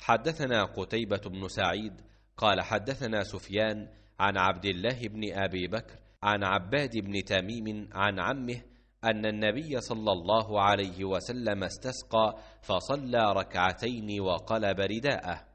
حدثنا قتيبة بن سعيد قال حدثنا سفيان عن عبد الله بن أبي بكر عن عباد بن تميم عن عمه أن النبي صلى الله عليه وسلم استسقى فصلى ركعتين وقلب رداءه